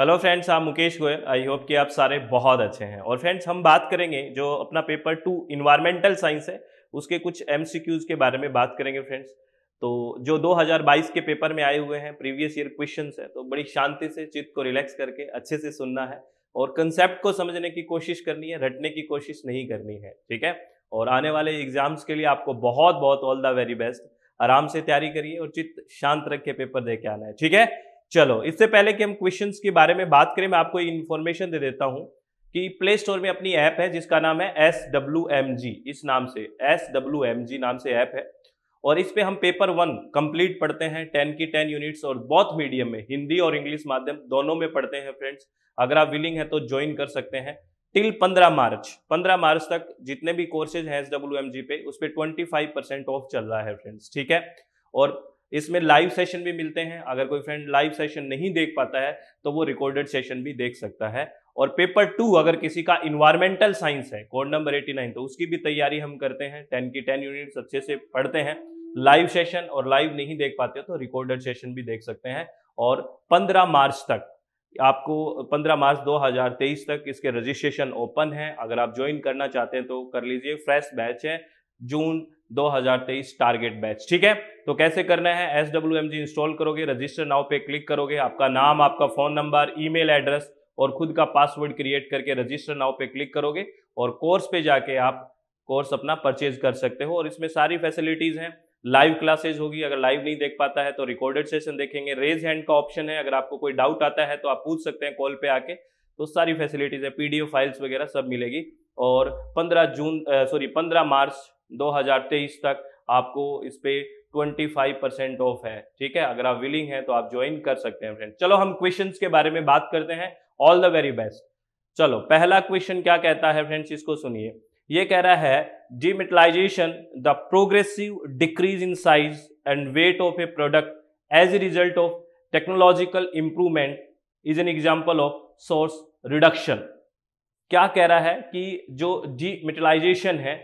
hello friends आप Mukesh Goyal I hope कि आप सारे बहुत अच्छे हैं और फ्रेंड्स हम बात करेंगे जो अपना पेपर टू इन्वायरमेंटल साइंस है उसके कुछ एम के बारे में बात करेंगे फ्रेंड्स तो जो 2022 के पेपर में आए हुए हैं प्रीवियस ईयर क्वेश्चन है तो बड़ी शांति से चित्त को रिलैक्स करके अच्छे से सुनना है और कंसेप्ट को समझने की कोशिश करनी है रटने की कोशिश नहीं करनी है ठीक है और आने वाले एग्जाम्स के लिए आपको बहुत बहुत ऑल द वेरी बेस्ट आराम से तैयारी करिए और चित्त शांत रख के पेपर दे के आना है ठीक है चलो इससे पहले कि हम क्वेश्चंस के बारे में बात करें मैं आपको एक इन्फॉर्मेशन दे देता हूं कि प्ले स्टोर में अपनी ऐप है जिसका नाम है एस डब्ल्यू एम जी इस नाम से एस डब्ल्यू एम जी नाम से ऐप है और इस पे हम पेपर वन कंप्लीट पढ़ते हैं टेन की टेन यूनिट्स और बहुत मीडियम में हिंदी और इंग्लिश माध्यम दोनों में पढ़ते हैं फ्रेंड्स अगर आप विलिंग है तो ज्वाइन कर सकते हैं टिल पंद्रह मार्च पंद्रह मार्च तक जितने भी कोर्सेज हैं एस डब्ल्यू एम जी पे उस पर ट्वेंटी फाइव परसेंट ऑफ चल रहा है फ्रेंड्स ठीक है और इसमें लाइव सेशन भी मिलते हैं अगर कोई फ्रेंड लाइव सेशन नहीं देख पाता है तो वो रिकॉर्डेड सेशन भी देख सकता है और पेपर टू अगर किसी का इन्वायरमेंटल साइंस है कोड नंबर एटी नाइन तो उसकी भी तैयारी हम करते हैं टेन की टेन यूनिट्स अच्छे से पढ़ते हैं लाइव सेशन और लाइव नहीं देख पाते हो तो रिकॉर्डेड सेशन भी देख सकते हैं और 15 मार्च तक आपको 15 मार्च 2023 तक इसके रजिस्ट्रेशन ओपन है अगर आप ज्वाइन करना चाहते हैं तो कर लीजिए फ्रेश बैच है जून 2023 टारगेट बैच ठीक है तो कैसे करना है एस इंस्टॉल करोगे रजिस्टर नाउ पे क्लिक करोगे आपका नाम आपका फोन नंबर ईमेल एड्रेस और खुद का पासवर्ड क्रिएट करके रजिस्टर नाउ पे क्लिक करोगे और कोर्स पे जाके आप कोर्स अपना परचेज कर सकते हो और इसमें सारी फैसिलिटीज हैं लाइव क्लासेज होगी अगर लाइव नहीं देख पाता है तो रिकॉर्डेड सेशन देखेंगे रेज हैंड का ऑप्शन है अगर आपको कोई डाउट आता है तो आप पूछ सकते हैं कॉल पे आके तो सारी फैसिलिटीज है पीडीएफ फाइल्स वगैरह सब मिलेगी और 15 जून सॉरी 15 मार्च 2023 तक आपको इस पे ट्वेंटी फाइव परसेंट ऑफ है ठीक है अगर आप विलिंग हैं तो आप ज्वाइन कर सकते हैं फ्रेंड चलो हम क्वेश्चंस के बारे में बात करते हैं ऑल द वेरी बेस्ट चलो पहला क्वेश्चन क्या कहता है फ्रेंड्स इसको सुनिए ये कह रहा है dematerialisation the progressive decrease in size and weight of a product as a result of technological improvement is an example of source reduction क्या कह रहा है कि जो डिमेटलाइजेशन है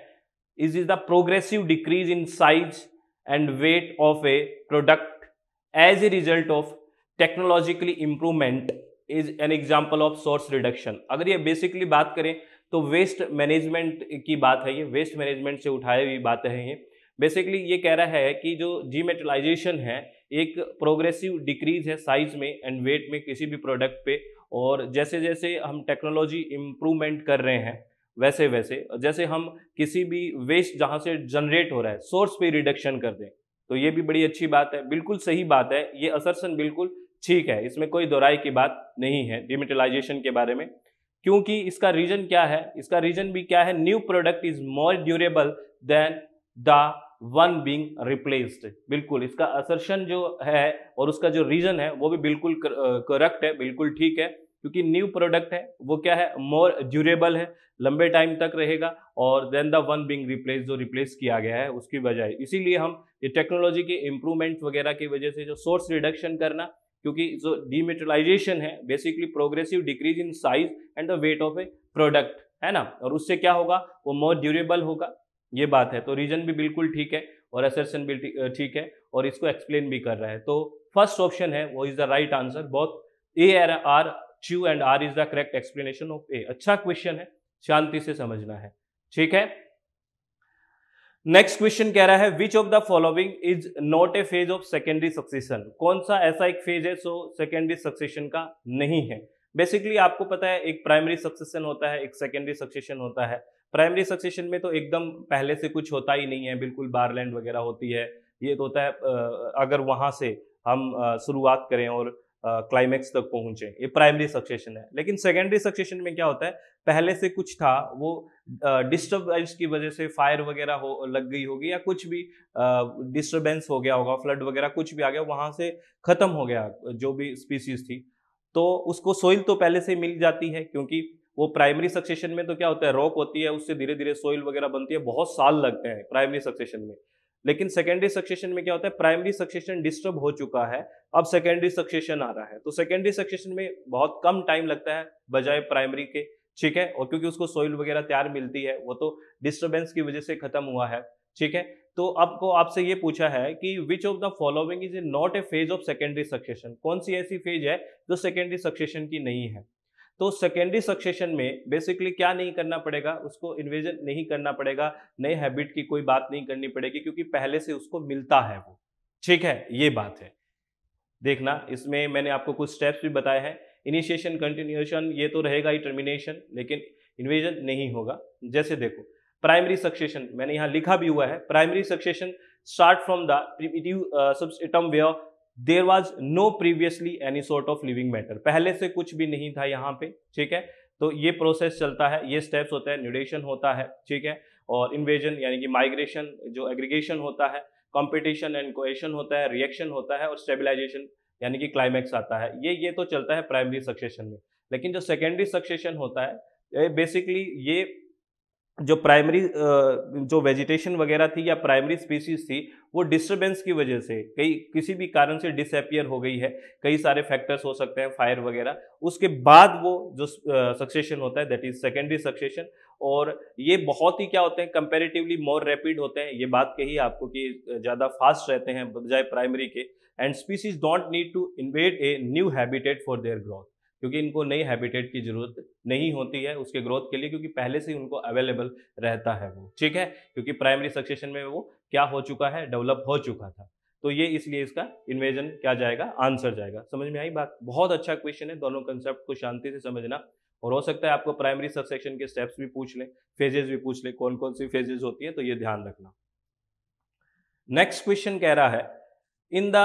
is the progressive decrease in size and weight of a product as a result of technologically improvement is an example of source reduction अगर ये basically बात करें तो वेस्ट मैनेजमेंट की बात है ये वेस्ट मैनेजमेंट से उठाई हुई बात है ये बेसिकली ये कह रहा है कि जो जी मेटलाइजेशन है एक प्रोग्रेसिव डिक्रीज है साइज में एंड वेट में किसी भी प्रोडक्ट पे और जैसे जैसे हम टेक्नोलॉजी इम्प्रूवमेंट कर रहे हैं वैसे वैसे जैसे हम किसी भी वेस्ट जहाँ से जनरेट हो रहा है सोर्स पे रिडक्शन कर दें तो ये भी बड़ी अच्छी बात है बिल्कुल सही बात है ये असरसन बिल्कुल ठीक है इसमें कोई दोराई की बात नहीं है डिमिटलाइजेशन के बारे में क्योंकि इसका रीजन क्या है इसका रीजन भी क्या है new product is more durable than the one being replaced बिल्कुल इसका असर्शन जो है और उसका जो रीजन है वो भी बिल्कुल करेक्ट है बिल्कुल ठीक है क्योंकि न्यू प्रोडक्ट है वो क्या है मोर ड्यूरेबल है लंबे टाइम तक रहेगा और then the one being replace जो रिप्लेस किया गया है उसकी वजह इसीलिए हम ये टेक्नोलॉजी के इम्प्रूवमेंट वगैरह की वजह से जो सोर्स रिडक्शन करना क्योंकि जो डिमेटलाइजेशन है basically progressive decrease in size and the weight of a product है ना और उससे क्या होगा वो मोर ड्यूरेबल होगा ये बात है तो रीजन भी बिल्कुल ठीक है और असरसन भी ठीक है और इसको एक्सप्लेन भी कर रहा है तो फर्स्ट ऑप्शन है वो इज़ द राइट आंसर बहुत ए आर आर च्यू and R is the correct explanation of A अच्छा क्वेश्चन है शांति से समझना है ठीक है नेक्स्ट क्वेश्चन कह रहा है which of the following is not a phase of secondary succession कौन सा ऐसा एक फेज है सो सेकेंडरी सक्सेशन का नहीं है बेसिकली आपको पता है एक प्राइमरी सक्सेशन होता है एक सेकेंडरी सक्सेशन होता है प्राइमरी सक्सेशन में तो एकदम पहले से कुछ होता ही नहीं है बिल्कुल बारलैंड वगैरह होती है ये तो होता है अगर वहां से हम शुरुआत करें और क्लाइमेक्स तक पहुंचे ये प्राइमरी सक्सेशन है लेकिन सेकेंडरी सक्सेशन में क्या होता है पहले से कुछ था वो डिस्टर्बेंस की वजह से फायर वगैरह हो लग गई होगी या कुछ भी डिस्टर्बेंस हो गया होगा फ्लड वगैरह कुछ भी आ गया वहां से ख़त्म हो गया जो भी स्पीसीज थी तो उसको सोइल तो पहले से मिल जाती है क्योंकि वो प्राइमरी सक्सेशन में तो क्या होता है रॉक होती है उससे धीरे धीरे सोइल वगैरह बनती है बहुत साल लगते हैं प्राइमरी सक्सेशन में लेकिन सेकेंडरी सक्सेशन में क्या होता है प्राइमरी सक्सेशन डिस्टर्ब हो चुका है अब सेकेंडरी सक्सेशन आ रहा है तो सेकेंडरी सक्सेशन में बहुत कम टाइम लगता है बजाय प्राइमरी के ठीक है और क्योंकि उसको सोइल वगैरह तैयार मिलती है वो तो डिस्टर्बेंस की वजह से खत्म हुआ है ठीक है तो आपको आपसे ये पूछा है कि which of the following is not a phase of secondary succession कौन सी ऐसी फेज है जो सेकेंडरी सक्सेशन की नहीं है तो सेकेंडरी सक्सेशन में बेसिकली क्या नहीं करना पड़ेगा उसको इन्वेजन नहीं करना पड़ेगा नए हैबिट की कोई बात नहीं करनी पड़ेगी क्योंकि पहले से उसको मिलता है वो ठीक है ये बात है देखना इसमें मैंने आपको कुछ स्टेप्स भी बताए हैं इनिशिएशन कंटिन्यूएशन ये तो रहेगा ही टर्मिनेशन लेकिन इन्वेजन नहीं होगा जैसे देखो प्राइमरी सक्सेशन मैंने यहाँ लिखा भी हुआ है primary succession start from the primitive substratum way of there was no previously any sort of living matter पहले से कुछ भी नहीं था यहाँ पे ठीक है तो ये प्रोसेस चलता है ये स्टेप्स होते हैं न्यूडेशन होता है ठीक है और इन्वेजन यानी कि माइग्रेशन जो एग्रीगेशन होता है कॉम्पिटिशन एंड क्वेशन होता है रिएक्शन होता है और स्टेबिलाईजेशन यानी कि क्लाइमैक्स आता है ये ये तो चलता है प्राइमरी सक्सेशन में लेकिन जो सेकेंडरी सक्सेशन होता है बेसिकली ये जो प्राइमरी जो वेजिटेशन वगैरह थी या प्राइमरी स्पीशीज थी वो डिस्टरबेंस की वजह से कई किसी भी कारण से डिसअपियर हो गई है कई सारे फैक्टर्स हो सकते हैं फायर वगैरह उसके बाद वो जो सक्सेशन होता है दैट इज सेकेंडरी सक्सेशन और ये बहुत ही क्या होते हैं कंपेरेटिवली मोर रैपिड होते हैं ये बात कही आपको कि ज़्यादा फास्ट रहते हैं बजाय प्राइमरी के and species don't need to invade a new habitat for their growth क्योंकि इनको नई हैबिटेट की जरूरत नहीं होती है उसके ग्रोथ के लिए क्योंकि पहले से उनको अवेलेबल रहता है वो ठीक है क्योंकि प्राइमरी सक्सेशन में वो क्या हो चुका है डेवलप हो चुका था तो ये इसलिए इसका इन्वेजन क्या जाएगा आंसर जाएगा समझ में आई बात बहुत अच्छा क्वेश्चन है दोनों कंसेप्ट को शांति से समझना और हो सकता है आपको प्राइमरी सक्सेशन के स्टेप्स भी पूछ लें फेजेज भी पूछ लें कौन कौन सी फेजेज होती है तो ये ध्यान रखना नेक्स्ट क्वेश्चन कह रहा है in the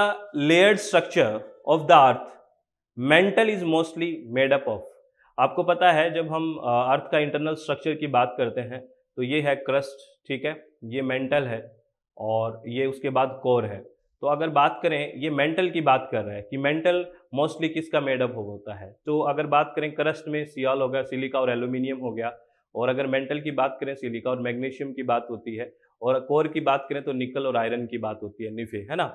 layered structure of the earth mantle is mostly made up of आपको पता है जब हम अर्थ का इंटरनल स्ट्रक्चर की बात करते हैं तो ये है क्रस्ट ठीक है ये मेंटल है और ये उसके बाद कोर है तो अगर बात करें ये मेंटल की बात कर रहे हैं कि मेंटल मोस्टली किसका मेडअप होता है तो अगर बात करें क्रस्ट में सियाल हो गया सिलिका और एल्यूमिनियम हो गया और अगर मेंटल की बात करें सिलिका और मैग्नीशियम की बात होती है और कोर की बात करें तो निकल और आयरन की बात होती है निफे है ना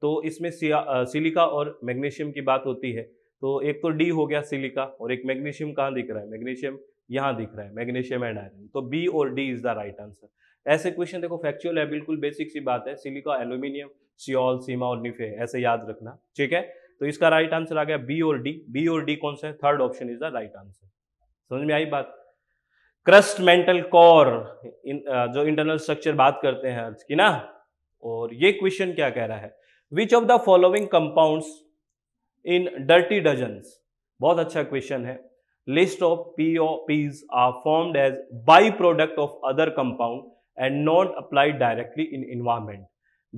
तो इसमें सिलिका और मैग्नीशियम की बात होती है तो एक तो डी हो गया सिलिका और एक मैग्नीशियम कहाँ दिख रहा है मैग्नीशियम यहाँ दिख रहा है मैग्नीशियम एंड आयरन तो बी और D is the right answer ऐसे क्वेश्चन देखो फैक्चुअल है बिल्कुल बेसिक सी बात है सिलिका एल्यूमिनियम सियोल सीमा और निफे ऐसे याद रखना ठीक है तो इसका राइट आंसर आ गया बी और डी बी और डी कौन सा है third option is the right answer समझ में आई बात क्रस्ट मेंटल कोर जो इंटरनल स्ट्रक्चर बात करते हैं अर्थ की ना और ये क्वेश्चन क्या कह रहा है which of the following compounds in dirty dozens बहुत अच्छा क्वेश्चन है O Ps are are as by product of other compound and not applied directly in environment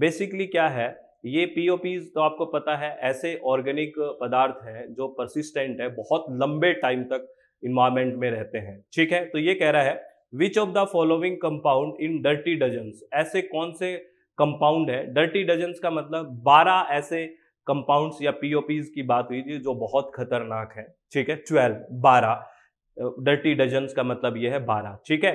basically क्या है ये पीज तो आपको पता है ऐसे ऑर्गेनिक पदार्थ हैं जो परसिस्टेंट है बहुत लंबे टाइम तक इन्वायरमेंट में रहते हैं ठीक है तो ये कह रहा है which of the following compound in dirty dozens ऐसे कौन से कंपाउंड है डर्टी डजन्स का मतलब 12 ऐसे कंपाउंड्स या पीओपीज की बात हुई थी जो बहुत खतरनाक है ठीक है ट्वेल्व बारह डर्टी डजन का मतलब यह है बारह ठीक है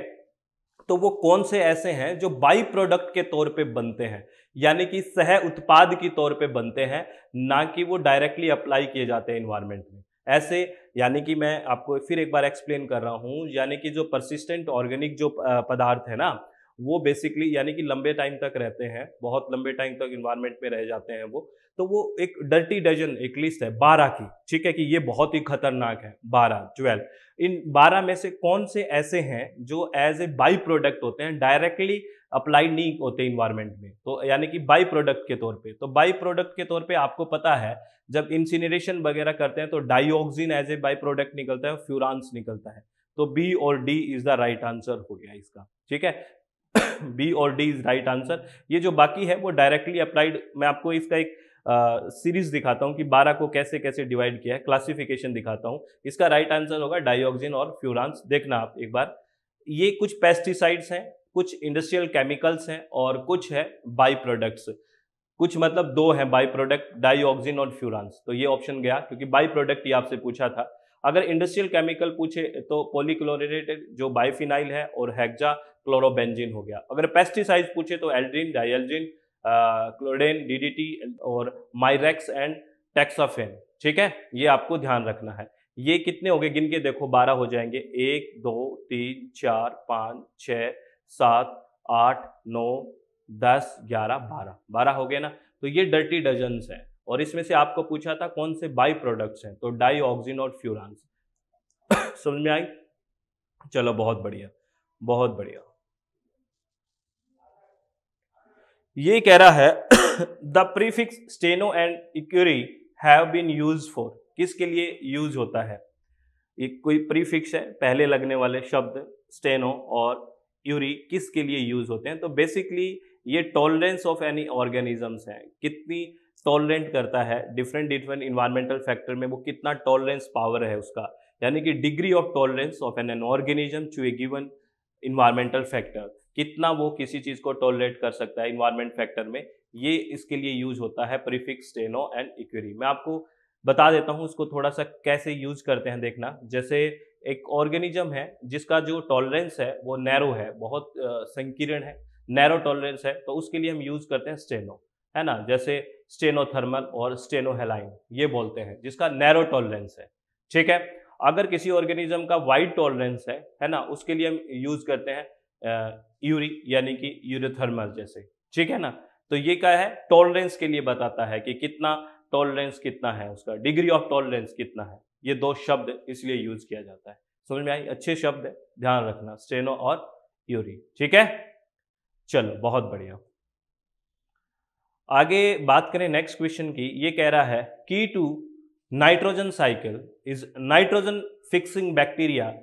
तो वो कौन से ऐसे हैं जो बाई प्रोडक्ट के तौर पे बनते हैं यानी कि सह उत्पाद की तौर पे बनते हैं ना कि वो डायरेक्टली अप्लाई किए जाते हैं इन्वायरमेंट में ऐसे यानी कि मैं आपको फिर एक बार एक्सप्लेन कर रहा हूँ यानी कि जो परसिस्टेंट ऑर्गेनिक जो पदार्थ है ना वो बेसिकली यानी कि लंबे टाइम तक रहते हैं बहुत लंबे टाइम तक इन्वायरमेंट में रह जाते हैं वो तो वो एक डर्टी डजन एक लिस्ट है बारह की ठीक है कि ये बहुत ही खतरनाक है बारह ट्वेल्व इन बारह में से कौन से ऐसे हैं जो एज ए बाई प्रोडक्ट होते हैं डायरेक्टली अप्लाई नहीं होते इन्वायरमेंट में तो यानी कि बाई प्रोडक्ट के तौर पे तो बाई प्रोडक्ट के तौर पे आपको पता है जब इंसिनरेशन वगैरह करते हैं तो dioxin as a by product निकलता है फ्यूरानस निकलता है तो बी और D is the right answer हो गया इसका ठीक है बी और डी इज राइट आंसर ये जो बाकी है वो डायरेक्टली अप्लाइड मैं आपको इसका एक सीरीज uh, दिखाता हूँ कि 12 को कैसे कैसे डिवाइड किया है क्लासिफिकेशन दिखाता हूँ इसका राइट आंसर होगा डाइऑक्सिन और फ्यूरान्स देखना आप एक बार ये कुछ पेस्टिसाइड्स हैं कुछ इंडस्ट्रियल केमिकल्स हैं और कुछ है बाई प्रोडक्ट्स कुछ मतलब दो हैं बाई प्रोडक्ट डाइऑक्सिन और फ्यूरान्स तो ये ऑप्शन गया क्योंकि बाई प्रोडक्ट ये आपसे पूछा था अगर इंडस्ट्रियल केमिकल पूछे तो पोलिक्लोरिनेटेड जो बायोफिनाइल है और हेक्जा क्लोरोबेंजिन हो गया अगर पेस्टिसाइड पूछे तो एल्ड्रीन डायल्जिन क्लोरेन डीडीटी और माइरेक्स एंड टेक्साफेन ठीक है ये आपको ध्यान रखना है ये कितने हो गए गिन के देखो बारह हो जाएंगे एक दो तीन चार पाँच छ सात आठ नौ दस ग्यारह बारह बारह हो गए ना तो ये डर्टी डजन्स हैं और इसमें से आपको पूछा था कौन से बाई प्रोडक्ट्स हैं तो डाई ऑक्सीजन और फ्यूरान्स समझ में आई चलो बहुत बढ़िया बहुत बढ़िया ये कह रहा है the prefix steno and eury have been used for किसके लिए यूज होता है ये कोई प्रीफिक्स है पहले लगने वाले शब्द स्टेनो और यूरी किसके लिए यूज होते हैं तो बेसिकली ये टॉलरेंस ऑफ एनी ऑर्गेनिजम्स हैं कितनी टॉलरेंट करता है डिफरेंट डिफरेंट इन्वायरमेंटल फैक्टर में वो कितना टॉलरेंस पावर है उसका यानी कि degree of tolerance of an an organism to a given environmental factor कितना वो किसी चीज़ को टॉलरेट कर सकता है इन्वायरमेंट फैक्टर में ये इसके लिए यूज होता है प्रीफिक्स स्टेनो एंड इक्वेरी मैं आपको बता देता हूँ उसको थोड़ा सा कैसे यूज करते हैं देखना जैसे एक ऑर्गेनिज्म है जिसका जो टॉलरेंस है वो नैरो है बहुत संकीर्ण है नैरो टॉलरेंस है तो उसके लिए हम यूज करते हैं स्टेनो है ना जैसे स्टेनोथर्मल और स्टेनोहेलाइन ये बोलते हैं जिसका नैरो टॉलरेंस है ठीक है अगर किसी ऑर्गेनिज्म का वाइड टॉलरेंस है है ना उसके लिए हम यूज करते हैं यूरी यानी कि यूरोथर्मल जैसे ठीक है ना तो ये क्या है टॉलरेंस के लिए बताता है कि कितना टॉलरेंस कितना है उसका डिग्री ऑफ टॉलरेंस कितना है ये दो शब्द इसलिए यूज किया जाता है समझ में आई अच्छे शब्द है ध्यान रखना स्टेनो और यूरी ठीक है चलो बहुत बढ़िया आगे बात करें नेक्स्ट क्वेश्चन की ये कह रहा है की to nitrogen cycle is nitrogen fixing bacteria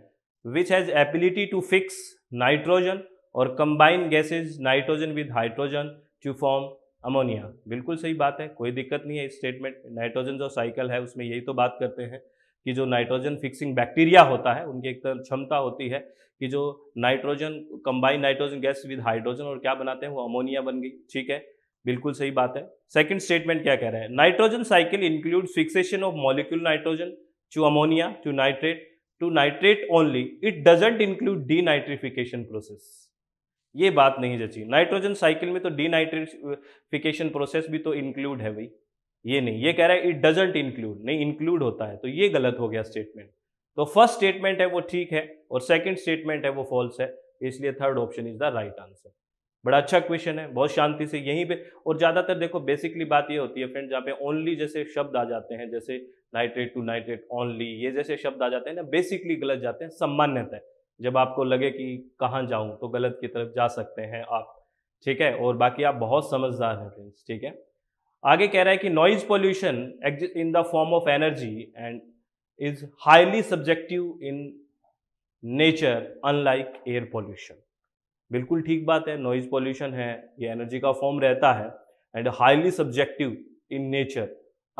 which has ability to fix nitrogen और combine gases nitrogen with hydrogen to form ammonia बिल्कुल सही बात है कोई दिक्कत नहीं है इस स्टेटमेंट नाइट्रोजन जो साइकिल है उसमें यही तो बात करते हैं कि जो नाइट्रोजन फिक्सिंग बैक्टीरिया होता है उनकी एक क्षमता होती है कि जो nitrogen combine nitrogen gas with hydrogen और क्या बनाते हैं वो अमोनिया बन गई ठीक है बिल्कुल सही बात है सेकंड स्टेटमेंट क्या कह रहा है nitrogen cycle include fixation of molecule nitrogen to ammonia to nitrate to nitrate only it doesn't include the nitrification process ये बात नहीं जची नाइट्रोजन साइकिल में तो डी नाइट्रिफिकेशन प्रोसेस भी तो इंक्लूड है भाई ये नहीं ये कह रहा है इट डजेंट इंक्लूड नहीं इंक्लूड होता है तो ये गलत हो गया स्टेटमेंट तो फर्स्ट स्टेटमेंट है वो ठीक है और सेकंड स्टेटमेंट है वो फॉल्स है इसलिए third option is the right answer बड़ा अच्छा क्वेश्चन है बहुत शांति से यहीं पे और ज़्यादातर देखो बेसिकली बात ये होती है फ्रेंड जहाँ पे ओनली जैसे शब्द आ जाते हैं जैसे नाइट्रेट टू नाइट्रेट ओनली ये जैसे शब्द आ जाते हैं ना बेसिकली गलत जाते हैं सामान्यतः जब आपको लगे कि कहाँ जाऊँ तो गलत की तरफ जा सकते हैं आप ठीक है और बाकी आप बहुत समझदार हैं फ्रेंड्स ठीक है आगे कह रहा है कि noise pollution in the form of energy and is highly subjective in nature unlike air pollution बिल्कुल ठीक बात है नॉइज पॉल्यूशन है ये एनर्जी का फॉर्म रहता है and highly subjective in nature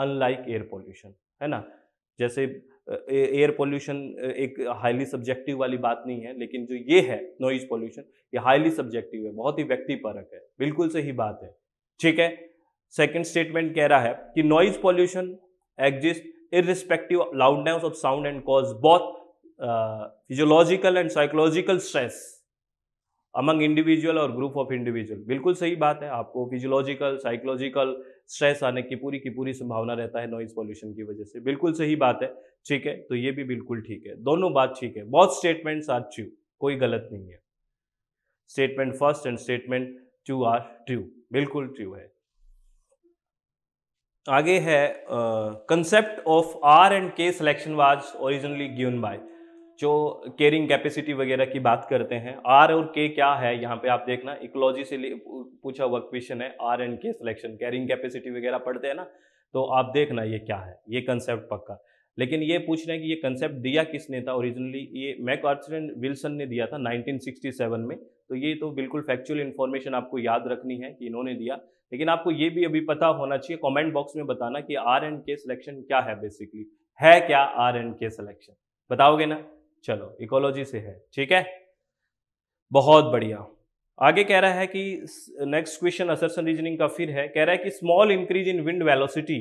unlike air pollution है ना जैसे एयर पॉल्यूशन एक हाईली सब्जेक्टिव वाली बात नहीं है लेकिन जो ये है नॉइज पॉल्यूशन ये हाईली सब्जेक्टिव है बहुत ही व्यक्ति परक है बिल्कुल सही बात है ठीक है सेकेंड स्टेटमेंट कह रहा है कि noise pollution exist in respective loudness of sound and cause बहुत physiological and psychological stress among individual और ग्रुप ऑफ इंडिविजुअल बिल्कुल सही बात है आपको फिजियोलॉजिकल साइकोलॉजिकल स्ट्रेस आने की पूरी की पूरी संभावना रहता है नॉइज पॉल्यूशन की वजह से बिल्कुल सही बात है ठीक है तो ये भी बिल्कुल ठीक है दोनों बात ठीक है बहुत स्टेटमेंट्स आर ट्रू कोई गलत नहीं है statement first and statement two are true बिल्कुल ट्रू है आगे है concept of R and K selection was originally given by जो केयरिंग कैपेसिटी वगैरह की बात करते हैं आर और के क्या है यहाँ पे आप देखना इकोलॉजी से पूछा हुआ क्वेश्चन है R and K selection carrying capacity वगैरह पढ़ते हैं ना तो आप देखना ये क्या है ये कंसेप्ट पक्का लेकिन ये पूछ रहे हैं कि ये कंसेप्ट दिया किसने था ओरिजिनली ये मैक विल्सन ने दिया था 1967 में तो ये तो बिल्कुल फैक्चुअल इन्फॉर्मेशन आपको याद रखनी है कि इन्होंने दिया लेकिन आपको ये भी अभी पता होना चाहिए कमेंट बॉक्स में बताना कि आर एंड के सिलेक्शन क्या है बेसिकली है क्या आर एंड के सिलेक्शन बताओगे ना चलो इकोलॉजी से है ठीक है बहुत बढ़िया आगे कह रहा है कि नेक्स्ट क्वेश्चन असरसन रीजनिंग का फिर है कह रहा है कि small increase in wind velocity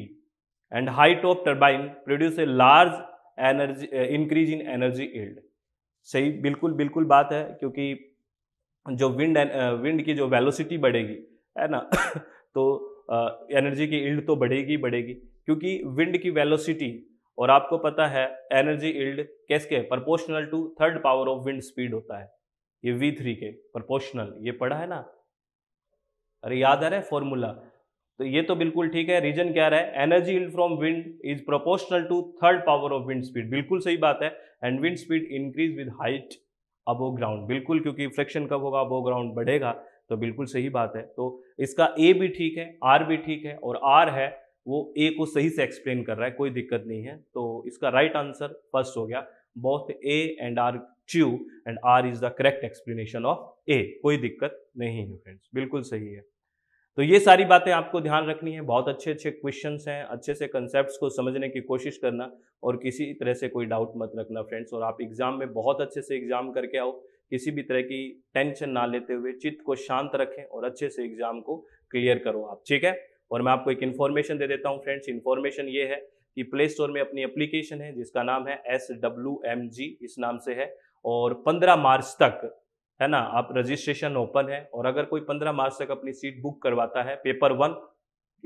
and high top turbine produce a large energy increase in energy yield सही बिल्कुल बिल्कुल बात है क्योंकि जो विंड विंड की जो वेलोसिटी बढ़ेगी है ना तो एनर्जी की इल्ड तो बढ़ेगी बढ़ेगी क्योंकि विंड की वेलोसिटी और आपको पता है एनर्जी इल्ड कैसके proportional to third power of wind speed होता है ये वी थ्री के प्रपोर्शनल ये पढ़ा है ना अरे याद आ रहा है फॉर्मूला तो ये तो बिल्कुल ठीक है रीजन क्या रहा है energy yield from wind is proportional to third power of wind speed बिल्कुल सही बात है and wind speed increase with height above ground बिल्कुल क्योंकि फ्रिक्शन कब होगा अबो ग्राउंड बढ़ेगा तो बिल्कुल सही बात है तो इसका ए भी ठीक है आर भी ठीक है और आर है वो ए को सही से एक्सप्लेन कर रहा है कोई दिक्कत नहीं है तो इसका राइट आंसर फर्स्ट हो गया both A and R true and R is the correct explanation of A कोई दिक्कत नहीं है फ्रेंड्स बिल्कुल सही है तो ये सारी बातें आपको ध्यान रखनी है बहुत अच्छे अच्छे क्वेश्चन हैं अच्छे से कंसेप्ट को समझने की कोशिश करना और किसी तरह से कोई डाउट मत रखना फ्रेंड्स और आप एग्ज़ाम में बहुत अच्छे से एग्ज़ाम करके आओ किसी भी तरह की टेंशन ना लेते हुए चित्त को शांत रखें और अच्छे से एग्ज़ाम को क्लियर करो आप ठीक है और मैं आपको एक इन्फॉर्मेशन दे देता हूँ फ्रेंड्स इन्फॉर्मेशन ये है कि प्ले स्टोर में अपनी एप्लीकेशन है जिसका नाम है एस डब्ल्यू एम जी इस नाम से है और 15 मार्च तक है ना आप रजिस्ट्रेशन ओपन है और अगर कोई 15 मार्च तक अपनी सीट बुक करवाता है पेपर वन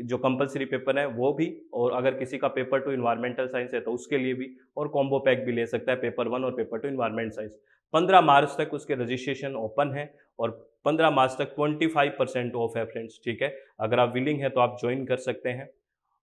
जो कंपलसरी पेपर है वो भी और अगर किसी का पेपर टू इन्वायरमेंटल साइंस है तो उसके लिए भी और कॉम्बो पैक भी ले सकता है पेपर वन और पेपर टू इन्वायरमेंट साइंस पंद्रह मार्च तक उसके रजिस्ट्रेशन ओपन है और 15 मार्च तक 25 परसेंट ऑफ है फ्रेंड्स ठीक है अगर आप विलिंग है तो आप ज्वाइन कर सकते हैं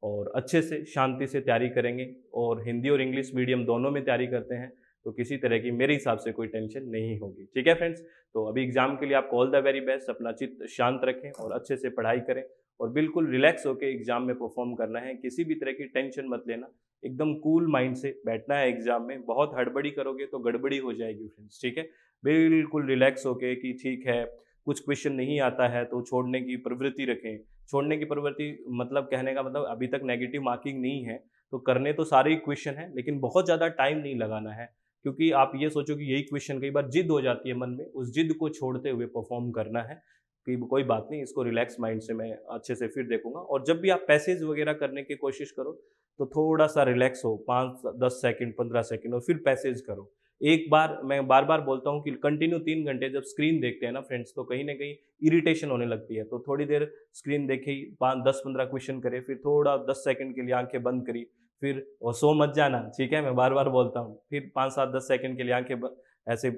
और अच्छे से शांति से तैयारी करेंगे और हिंदी और इंग्लिश मीडियम दोनों में तैयारी करते हैं तो किसी तरह की मेरे हिसाब से कोई टेंशन नहीं होगी ठीक है फ्रेंड्स तो अभी एग्जाम के लिए आपको ऑल द वेरी बेस्ट अपना चित्त शांत रखें और अच्छे से पढ़ाई करें और बिल्कुल रिलैक्स होकर एग्ज़ाम में परफॉर्म करना है किसी भी तरह की टेंशन मत लेना एकदम कूल माइंड से बैठना है एग्ज़ाम में बहुत हड़बड़ी करोगे तो गड़बड़ी हो जाएगी फ्रेंड्स ठीक है बिल्कुल रिलैक्स होके कि ठीक है कुछ क्वेश्चन नहीं आता है तो छोड़ने की प्रवृत्ति रखें छोड़ने की प्रवृत्ति मतलब कहने का मतलब अभी तक नेगेटिव मार्किंग नहीं है तो करने तो सारे ही क्वेश्चन है लेकिन बहुत ज़्यादा टाइम नहीं लगाना है क्योंकि आप ये सोचो कि यही क्वेश्चन कई बार जिद हो जाती है मन में उस जिद को छोड़ते हुए परफॉर्म करना है कि कोई बात नहीं इसको रिलैक्स माइंड से मैं अच्छे से फिर देखूंगा और जब भी आप पैसेज वगैरह करने की कोशिश करो तो थोड़ा सा रिलैक्स हो पाँच दस सेकेंड पंद्रह सेकेंड और फिर पैसेज करो एक बार मैं बार बार बोलता हूँ कि कंटिन्यू तीन घंटे जब स्क्रीन देखते हैं ना फ्रेंड्स तो कहीं ना कहीं इरिटेशन होने लगती है तो थोड़ी देर स्क्रीन देखी पाँच दस पंद्रह क्वेश्चन करे फिर थोड़ा दस सेकंड के लिए आंखें बंद करी फिर और सो मत जाना ठीक है मैं बार बार बोलता हूँ फिर पाँच सात दस सेकंड के लिए आंखें बंद ऐसे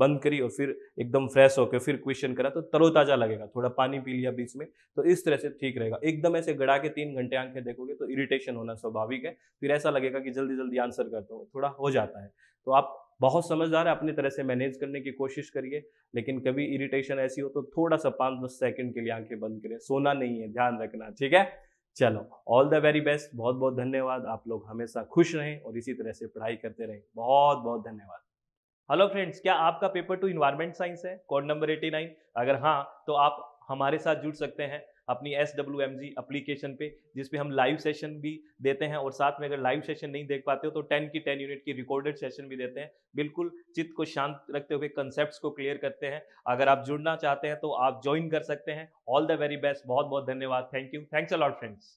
बंद करी और फिर एकदम फ्रेश होकर फिर क्वेश्चन करा तो तरोताज़ा लगेगा थोड़ा पानी पी लिया बीच में तो इस तरह से ठीक रहेगा एकदम ऐसे गड़ा के तीन घंटे आंखें देखोगे तो इरिटेशन होना स्वाभाविक है फिर ऐसा लगेगा कि जल्दी जल्दी आंसर कर दो थोड़ा हो जाता है तो आप बहुत समझदार है अपनी तरह से मैनेज करने की कोशिश करिए लेकिन कभी इरिटेशन ऐसी हो तो थोड़ा सा पाँच दस सेकंड के लिए आंखें बंद करें सोना नहीं है ध्यान रखना ठीक है चलो ऑल द वेरी बेस्ट बहुत बहुत धन्यवाद आप लोग हमेशा खुश रहें और इसी तरह से पढ़ाई करते रहें बहुत बहुत धन्यवाद हेलो फ्रेंड्स क्या आपका पेपर टू इन्वायरमेंट साइंस है कोड नंबर 89 अगर हाँ तो आप हमारे साथ जुड़ सकते हैं अपनी S W M G application पर जिसपे हम लाइव सेशन भी देते हैं और साथ में अगर लाइव सेशन नहीं देख पाते हो तो टेन की टेन यूनिट की रिकॉर्डेड सेशन भी देते हैं बिल्कुल चित्त को शांत रखते हुए कंसेप्ट को क्लियर करते हैं अगर आप जुड़ना चाहते हैं तो आप ज्वाइन कर सकते हैं ऑल द वेरी बेस्ट बहुत बहुत धन्यवाद thank you thanks a lot friends